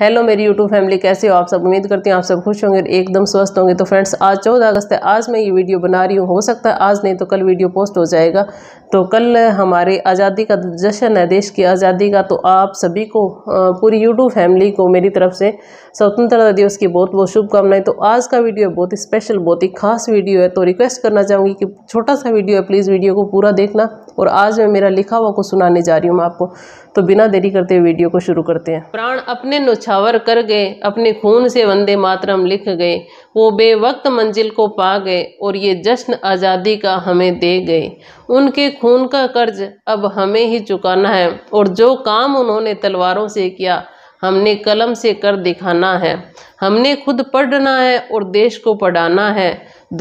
hello मेरी YouTube family कैसे हो आप सब उम्मीद करती हूँ आप सब खुश होंगे एकदम स्वस्थ होंगे तो फ्रेंड्स आज चौदह अगस्त है आज मैं ये वीडियो बना रही हूँ हो सकता है आज नहीं तो कल वीडियो पोस्ट हो जाएगा तो कल हमारे आज़ादी का जश्न है देश की आज़ादी का तो आप सभी को पूरी यूट्यूब फैमिली को मेरी तरफ से स्वतंत्रता दिवस की बहुत बहुत शुभकामनाएं तो आज का वीडियो बहुत ही स्पेशल बहुत ही खास वीडियो है तो रिक्वेस्ट करना चाहूँगी कि छोटा सा वीडियो है प्लीज़ वीडियो को पूरा देखना और आज मैं मेरा लिखा हुआ को सुनाने जा रही हूँ मैं आपको तो बिना देरी करते हुए वीडियो को शुरू करते हैं प्राण अपने छावर कर गए अपने खून से वंदे मातरम लिख गए वो बेवक्त मंजिल को पा गए और ये जश्न आज़ादी का हमें दे गए उनके खून का कर्ज अब हमें ही चुकाना है और जो काम उन्होंने तलवारों से किया हमने कलम से कर दिखाना है हमने खुद पढ़ना है और देश को पढ़ाना है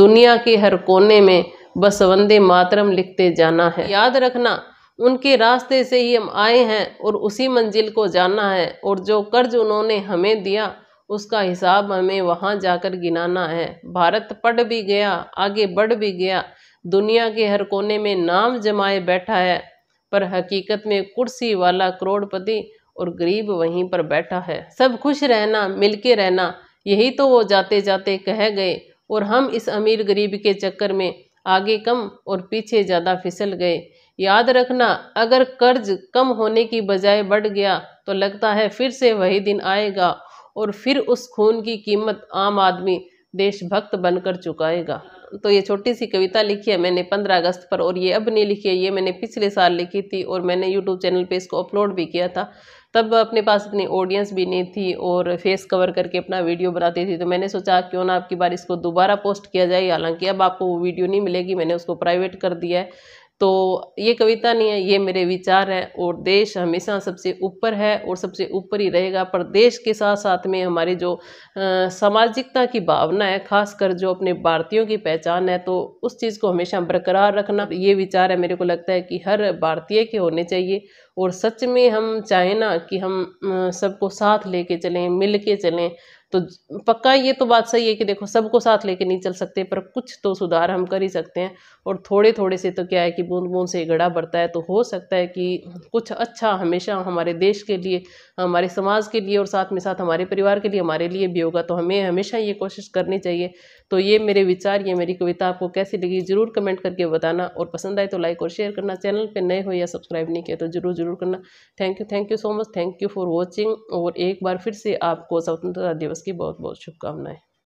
दुनिया के हर कोने में बस वंदे मातरम लिखते जाना है याद रखना उनके रास्ते से ही हम आए हैं और उसी मंजिल को जाना है और जो कर्ज उन्होंने हमें दिया उसका हिसाब हमें वहाँ जाकर गिनाना है भारत पढ़ भी गया आगे बढ़ भी गया दुनिया के हर कोने में नाम जमाए बैठा है पर हकीकत में कुर्सी वाला करोड़पति और गरीब वहीं पर बैठा है सब खुश रहना मिल रहना यही तो वो जाते जाते कह गए और हम इस अमीर गरीब के चक्कर में आगे कम और पीछे ज़्यादा फिसल गए याद रखना अगर कर्ज कम होने की बजाय बढ़ गया तो लगता है फिर से वही दिन आएगा और फिर उस खून की कीमत आम आदमी देशभक्त बनकर चुकाएगा तो ये छोटी सी कविता लिखी है मैंने पंद्रह अगस्त पर और ये अब नहीं लिखी है ये मैंने पिछले साल लिखी थी और मैंने यूट्यूब चैनल पे इसको अपलोड भी किया था तब अपने पास इतनी ऑडियंस भी नहीं थी और फेस कवर करके अपना वीडियो बनाती थी तो मैंने सोचा क्यों ना आपकी बार इसको दोबारा पोस्ट किया जाए हालांकि अब आपको वो वीडियो नहीं मिलेगी मैंने उसको प्राइवेट कर दिया है तो ये कविता नहीं है ये मेरे विचार हैं और देश हमेशा सबसे ऊपर है और सबसे ऊपर ही रहेगा पर देश के साथ साथ में हमारी जो सामाजिकता की भावना है खासकर जो अपने भारतीयों की पहचान है तो उस चीज़ को हमेशा बरकरार रखना ये विचार है मेरे को लगता है कि हर भारतीय के होने चाहिए और सच में हम चाहें ना कि हम सबको साथ लेके चलें मिल के चलें तो पक्का ये तो बात सही है कि देखो सबको साथ लेके नहीं चल सकते पर कुछ तो सुधार हम कर ही सकते हैं और थोड़े थोड़े से तो क्या है कि बूंद बूंद से गड़ा बढ़ता है तो हो सकता है कि कुछ अच्छा हमेशा हमारे देश के लिए हमारे समाज के लिए और साथ में साथ हमारे परिवार के लिए हमारे लिए भी होगा तो हमें हमेशा ये कोशिश करनी चाहिए तो ये मेरे विचार ये मेरी कविता आपको कैसी लगी ज़रूर कमेंट करके बताना और पसंद आए तो लाइक और शेयर करना चैनल पर नए हो या सब्सक्राइब नहीं किया तो ज़रूर ज़रूर करना thank you thank you so much thank you for watching और एक बार फिर से आपको स्वतंत्रता दिवस इसकी बहुत बहुत शुभकामनाएं